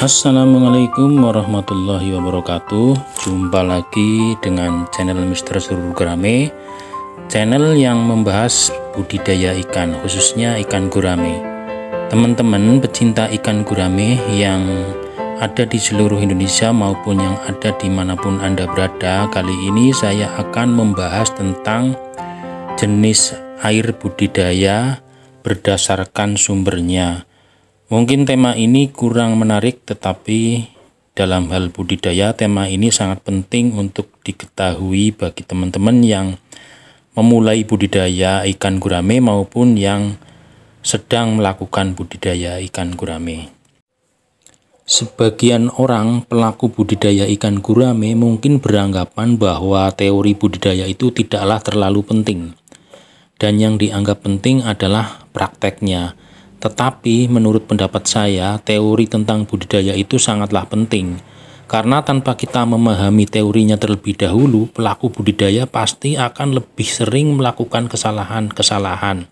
Assalamualaikum warahmatullahi wabarakatuh Jumpa lagi dengan channel Mister Surur Gurame Channel yang membahas budidaya ikan khususnya ikan gurame Teman-teman pecinta ikan gurame yang ada di seluruh Indonesia maupun yang ada di manapun Anda berada Kali ini saya akan membahas tentang jenis air budidaya berdasarkan sumbernya Mungkin tema ini kurang menarik tetapi dalam hal budidaya tema ini sangat penting untuk diketahui bagi teman-teman yang memulai budidaya ikan gurame maupun yang sedang melakukan budidaya ikan gurame. Sebagian orang pelaku budidaya ikan gurame mungkin beranggapan bahwa teori budidaya itu tidaklah terlalu penting dan yang dianggap penting adalah prakteknya. Tetapi menurut pendapat saya, teori tentang budidaya itu sangatlah penting. Karena tanpa kita memahami teorinya terlebih dahulu, pelaku budidaya pasti akan lebih sering melakukan kesalahan-kesalahan.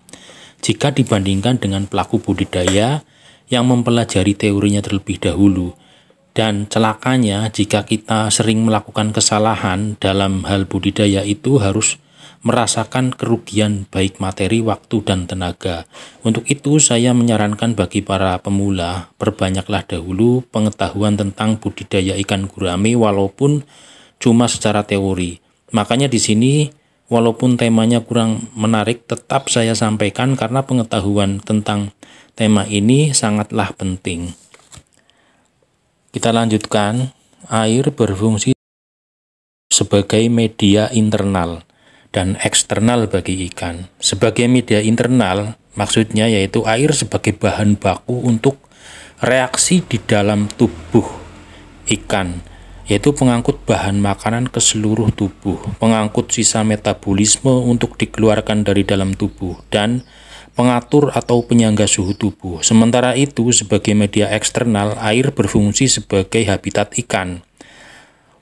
Jika dibandingkan dengan pelaku budidaya yang mempelajari teorinya terlebih dahulu. Dan celakanya jika kita sering melakukan kesalahan dalam hal budidaya itu harus merasakan kerugian baik materi, waktu, dan tenaga. Untuk itu, saya menyarankan bagi para pemula, perbanyaklah dahulu pengetahuan tentang budidaya ikan gurame walaupun cuma secara teori. Makanya di sini walaupun temanya kurang menarik tetap saya sampaikan karena pengetahuan tentang tema ini sangatlah penting. Kita lanjutkan, air berfungsi sebagai media internal dan eksternal bagi ikan. Sebagai media internal, maksudnya yaitu air sebagai bahan baku untuk reaksi di dalam tubuh ikan, yaitu pengangkut bahan makanan ke seluruh tubuh, pengangkut sisa metabolisme untuk dikeluarkan dari dalam tubuh, dan pengatur atau penyangga suhu tubuh. Sementara itu, sebagai media eksternal, air berfungsi sebagai habitat ikan.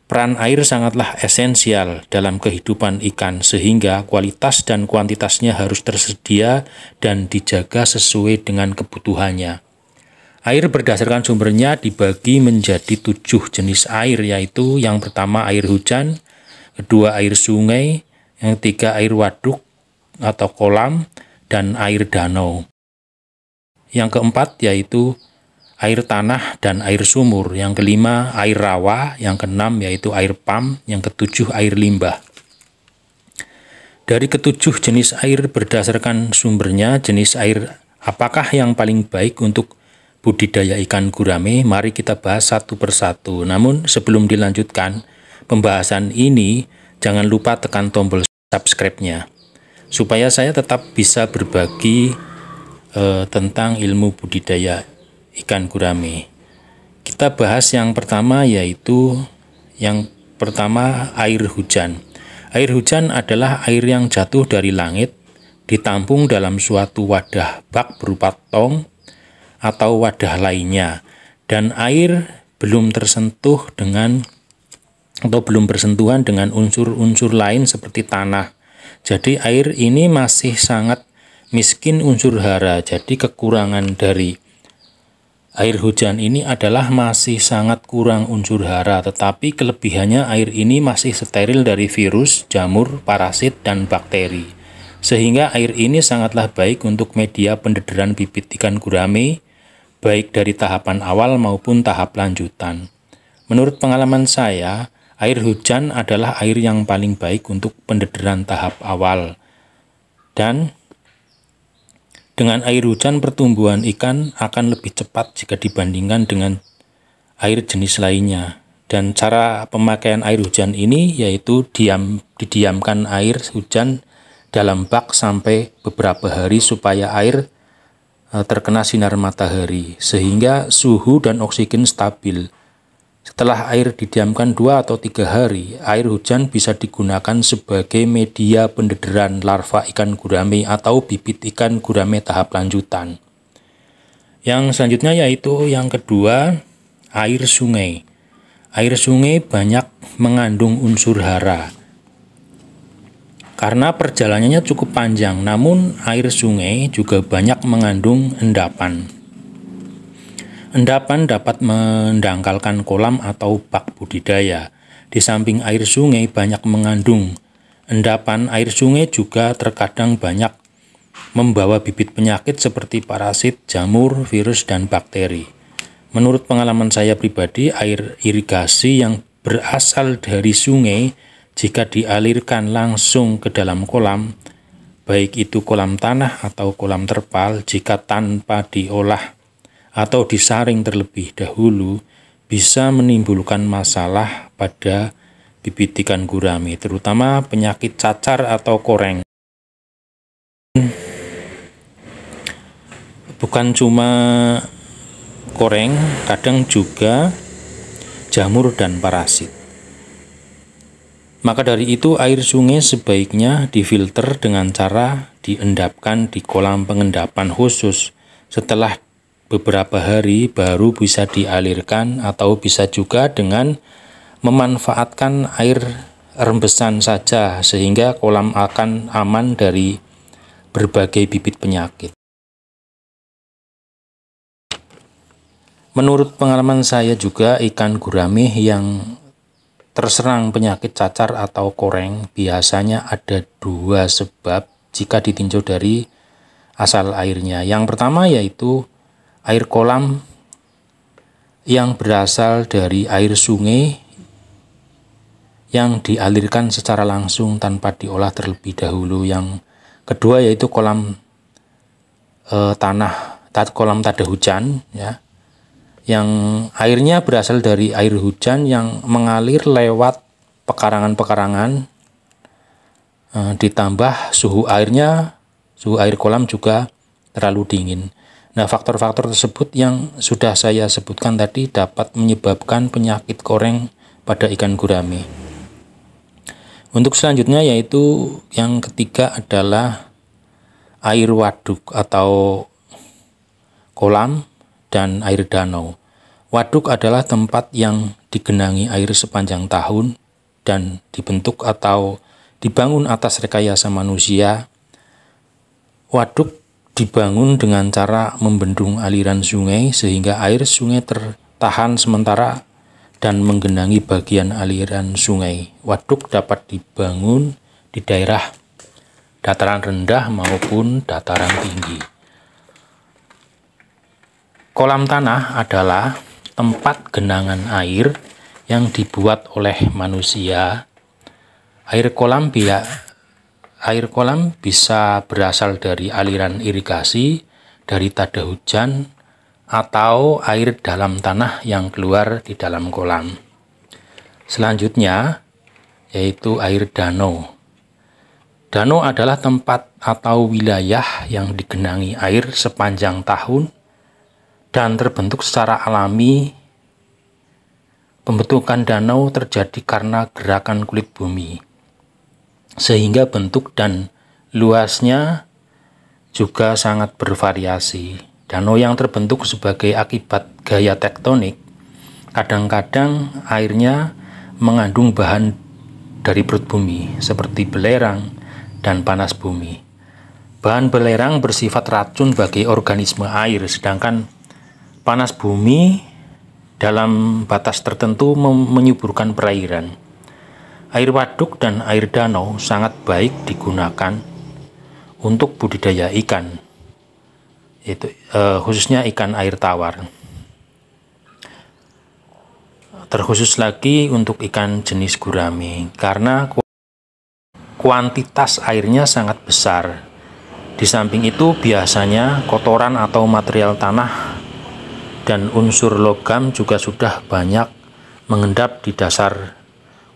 Peran air sangatlah esensial dalam kehidupan ikan sehingga kualitas dan kuantitasnya harus tersedia dan dijaga sesuai dengan kebutuhannya. Air berdasarkan sumbernya dibagi menjadi tujuh jenis air yaitu yang pertama air hujan, kedua air sungai, yang ketiga air waduk atau kolam, dan air danau. Yang keempat yaitu air tanah dan air sumur. Yang kelima, air rawa. Yang keenam, yaitu air pam. Yang ketujuh, air limbah. Dari ketujuh jenis air berdasarkan sumbernya, jenis air apakah yang paling baik untuk budidaya ikan gurame? Mari kita bahas satu persatu. Namun sebelum dilanjutkan pembahasan ini, jangan lupa tekan tombol subscribe-nya supaya saya tetap bisa berbagi eh, tentang ilmu budidaya ikan gurame. Kita bahas yang pertama yaitu yang pertama air hujan. Air hujan adalah air yang jatuh dari langit ditampung dalam suatu wadah bak berupa tong atau wadah lainnya dan air belum tersentuh dengan atau belum bersentuhan dengan unsur-unsur lain seperti tanah. Jadi air ini masih sangat miskin unsur hara, jadi kekurangan dari Air hujan ini adalah masih sangat kurang unsur hara, tetapi kelebihannya air ini masih steril dari virus, jamur, parasit, dan bakteri. Sehingga air ini sangatlah baik untuk media pendederan bibit ikan gurame, baik dari tahapan awal maupun tahap lanjutan. Menurut pengalaman saya, air hujan adalah air yang paling baik untuk pendederan tahap awal. Dan dengan air hujan, pertumbuhan ikan akan lebih cepat jika dibandingkan dengan air jenis lainnya. Dan cara pemakaian air hujan ini yaitu diam, didiamkan air hujan dalam bak sampai beberapa hari supaya air eh, terkena sinar matahari sehingga suhu dan oksigen stabil. Setelah air didiamkan dua atau tiga hari, air hujan bisa digunakan sebagai media pendederan larva ikan gurame atau bibit ikan gurame tahap lanjutan. Yang selanjutnya yaitu yang kedua, air sungai. Air sungai banyak mengandung unsur hara. Karena perjalanannya cukup panjang, namun air sungai juga banyak mengandung endapan. Endapan dapat mendangkalkan kolam atau bak budidaya. Di samping air sungai banyak mengandung. Endapan air sungai juga terkadang banyak membawa bibit penyakit seperti parasit, jamur, virus, dan bakteri. Menurut pengalaman saya pribadi, air irigasi yang berasal dari sungai jika dialirkan langsung ke dalam kolam, baik itu kolam tanah atau kolam terpal, jika tanpa diolah atau disaring terlebih dahulu bisa menimbulkan masalah pada bibit ikan gurami, terutama penyakit cacar atau koreng. Bukan cuma koreng, kadang juga jamur dan parasit. Maka dari itu air sungai sebaiknya difilter dengan cara diendapkan di kolam pengendapan khusus. Setelah beberapa hari baru bisa dialirkan atau bisa juga dengan memanfaatkan air rembesan saja sehingga kolam akan aman dari berbagai bibit penyakit. Menurut pengalaman saya juga ikan gurame yang terserang penyakit cacar atau koreng biasanya ada dua sebab jika ditinjau dari asal airnya. Yang pertama yaitu air kolam yang berasal dari air sungai yang dialirkan secara langsung tanpa diolah terlebih dahulu. Yang kedua yaitu kolam e, tanah, kolam tada hujan, ya, yang airnya berasal dari air hujan yang mengalir lewat pekarangan-pekarangan, e, ditambah suhu airnya, suhu air kolam juga terlalu dingin. Nah, faktor-faktor tersebut yang sudah saya sebutkan tadi dapat menyebabkan penyakit koreng pada ikan gurame. Untuk selanjutnya yaitu yang ketiga adalah air waduk atau kolam dan air danau. Waduk adalah tempat yang digenangi air sepanjang tahun dan dibentuk atau dibangun atas rekayasa manusia. Waduk dibangun dengan cara membendung aliran sungai sehingga air sungai tertahan sementara dan menggenangi bagian aliran sungai. Waduk dapat dibangun di daerah dataran rendah maupun dataran tinggi. Kolam tanah adalah tempat genangan air yang dibuat oleh manusia. Air kolam biasa. Air kolam bisa berasal dari aliran irigasi, dari tada hujan, atau air dalam tanah yang keluar di dalam kolam. Selanjutnya, yaitu air danau. Danau adalah tempat atau wilayah yang digenangi air sepanjang tahun dan terbentuk secara alami. Pembentukan danau terjadi karena gerakan kulit bumi sehingga bentuk dan luasnya juga sangat bervariasi. Danau yang terbentuk sebagai akibat gaya tektonik, kadang-kadang airnya mengandung bahan dari perut bumi seperti belerang dan panas bumi. Bahan belerang bersifat racun bagi organisme air, sedangkan panas bumi dalam batas tertentu menyuburkan perairan. Air waduk dan air danau sangat baik digunakan untuk budidaya ikan, itu eh, khususnya ikan air tawar. Terkhusus lagi untuk ikan jenis gurami karena kuantitas airnya sangat besar. Di samping itu biasanya kotoran atau material tanah dan unsur logam juga sudah banyak mengendap di dasar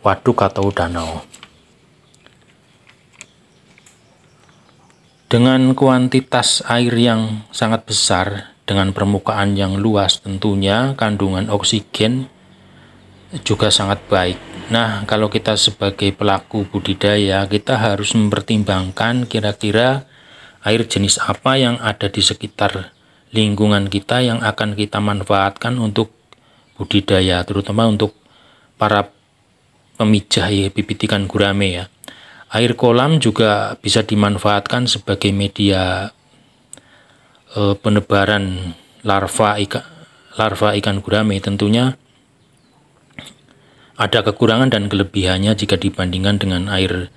waduk atau danau. Dengan kuantitas air yang sangat besar, dengan permukaan yang luas tentunya kandungan oksigen juga sangat baik. Nah, kalau kita sebagai pelaku budidaya, kita harus mempertimbangkan kira-kira air jenis apa yang ada di sekitar lingkungan kita yang akan kita manfaatkan untuk budidaya, terutama untuk para pemijah ya ikan gurame ya. Air kolam juga bisa dimanfaatkan sebagai media e, penebaran larva ikan larva ikan gurame tentunya ada kekurangan dan kelebihannya jika dibandingkan dengan air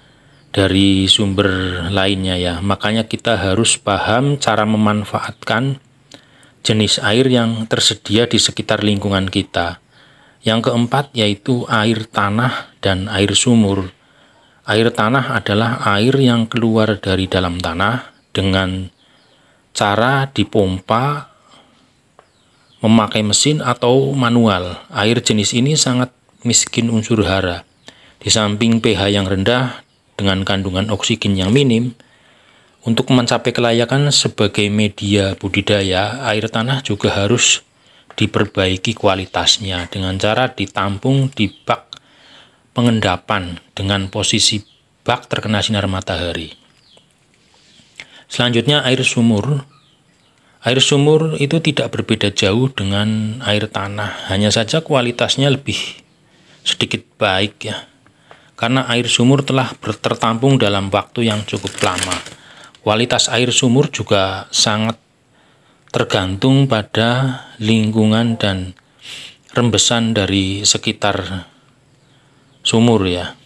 dari sumber lainnya ya. Makanya kita harus paham cara memanfaatkan jenis air yang tersedia di sekitar lingkungan kita. Yang keempat yaitu air tanah dan air sumur. Air tanah adalah air yang keluar dari dalam tanah dengan cara dipompa memakai mesin atau manual. Air jenis ini sangat miskin unsur hara. Di samping pH yang rendah dengan kandungan oksigen yang minim, untuk mencapai kelayakan sebagai media budidaya, air tanah juga harus diperbaiki kualitasnya dengan cara ditampung di bak pengendapan dengan posisi bak terkena sinar matahari. Selanjutnya air sumur. Air sumur itu tidak berbeda jauh dengan air tanah, hanya saja kualitasnya lebih sedikit baik ya. Karena air sumur telah tertampung dalam waktu yang cukup lama. Kualitas air sumur juga sangat tergantung pada lingkungan dan rembesan dari sekitar sumur ya.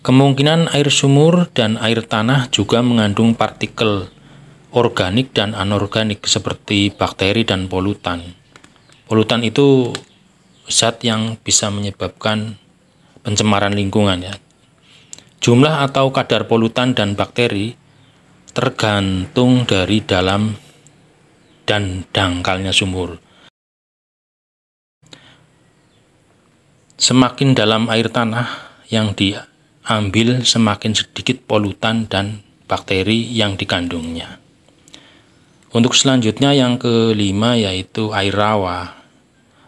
Kemungkinan air sumur dan air tanah juga mengandung partikel organik dan anorganik seperti bakteri dan polutan. Polutan itu zat yang bisa menyebabkan pencemaran lingkungan ya. Jumlah atau kadar polutan dan bakteri tergantung dari dalam dan dangkalnya sumur. Semakin dalam air tanah yang diambil, semakin sedikit polutan dan bakteri yang dikandungnya. Untuk selanjutnya yang kelima yaitu air rawa.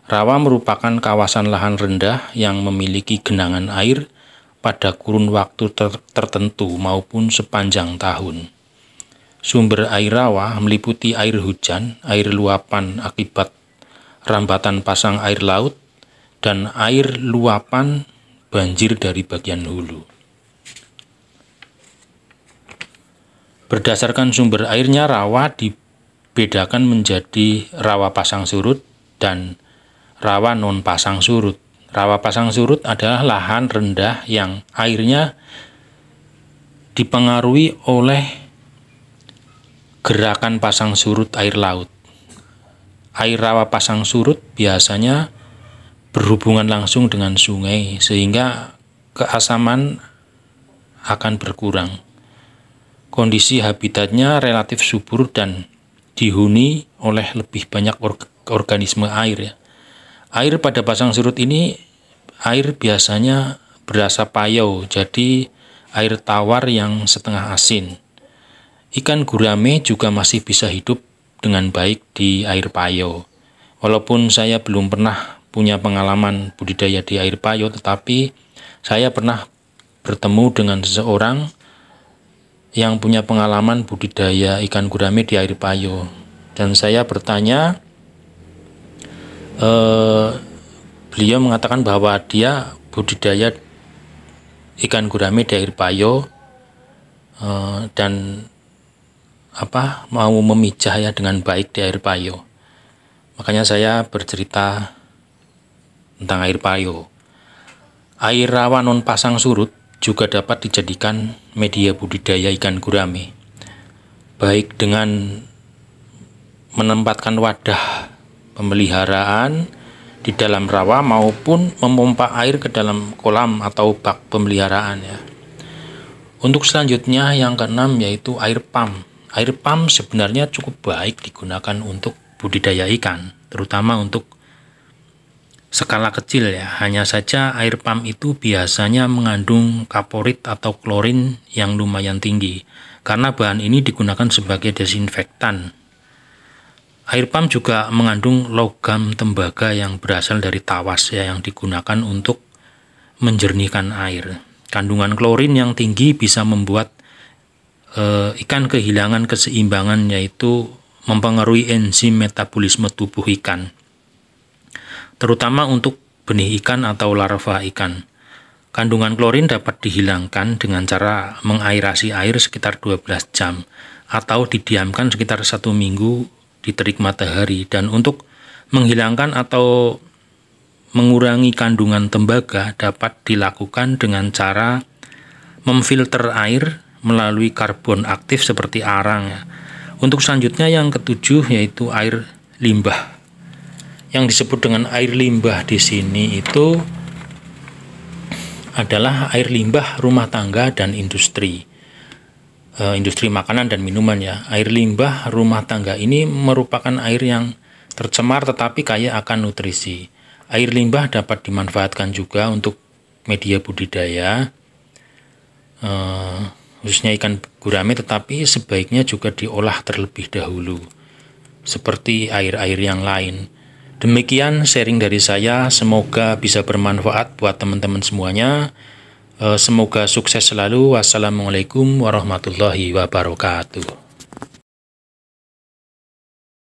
Rawa merupakan kawasan lahan rendah yang memiliki genangan air pada kurun waktu tertentu maupun sepanjang tahun. Sumber air rawa meliputi air hujan, air luapan akibat rambatan pasang air laut, dan air luapan banjir dari bagian hulu. Berdasarkan sumber airnya, rawa dibedakan menjadi rawa pasang surut dan rawa non pasang surut. Rawa pasang surut adalah lahan rendah yang airnya dipengaruhi oleh Gerakan pasang surut air laut. Air rawa pasang surut biasanya berhubungan langsung dengan sungai sehingga keasaman akan berkurang. Kondisi habitatnya relatif subur dan dihuni oleh lebih banyak organisme air ya. Air pada pasang surut ini air biasanya berasa payau, jadi air tawar yang setengah asin. Ikan gurame juga masih bisa hidup dengan baik di air payo. Walaupun saya belum pernah punya pengalaman budidaya di air payo, tetapi saya pernah bertemu dengan seseorang yang punya pengalaman budidaya ikan gurame di air payo. Dan saya bertanya, eh, beliau mengatakan bahwa dia budidaya ikan gurame di air payo eh, dan apa mau memijah ya dengan baik di air payo. Makanya saya bercerita tentang air payo. Air rawa non pasang surut juga dapat dijadikan media budidaya ikan gurame. Baik dengan menempatkan wadah pemeliharaan di dalam rawa maupun memompa air ke dalam kolam atau bak pemeliharaan ya. Untuk selanjutnya yang keenam yaitu air pam. Air pump sebenarnya cukup baik digunakan untuk budidaya ikan, terutama untuk skala kecil ya. Hanya saja air pump itu biasanya mengandung kaporit atau klorin yang lumayan tinggi karena bahan ini digunakan sebagai desinfektan. Air pump juga mengandung logam tembaga yang berasal dari tawas ya yang digunakan untuk menjernihkan air. Kandungan klorin yang tinggi bisa membuat e, ikan kehilangan keseimbangan yaitu mempengaruhi enzim metabolisme tubuh ikan, terutama untuk benih ikan atau larva ikan. Kandungan klorin dapat dihilangkan dengan cara mengairasi air sekitar 12 jam atau didiamkan sekitar satu minggu di terik matahari dan untuk menghilangkan atau mengurangi kandungan tembaga dapat dilakukan dengan cara memfilter air melalui karbon aktif seperti arang ya. Untuk selanjutnya yang ketujuh yaitu air limbah. Yang disebut dengan air limbah di sini itu adalah air limbah rumah tangga dan industri. E, industri makanan dan minuman ya. Air limbah rumah tangga ini merupakan air yang tercemar tetapi kaya akan nutrisi. Air limbah dapat dimanfaatkan juga untuk media budidaya, uh, khususnya ikan gurame tetapi sebaiknya juga diolah terlebih dahulu seperti air-air yang lain. Demikian sharing dari saya, semoga bisa bermanfaat buat teman-teman semuanya. Eh, semoga sukses selalu. Wassalamualaikum warahmatullahi wabarakatuh.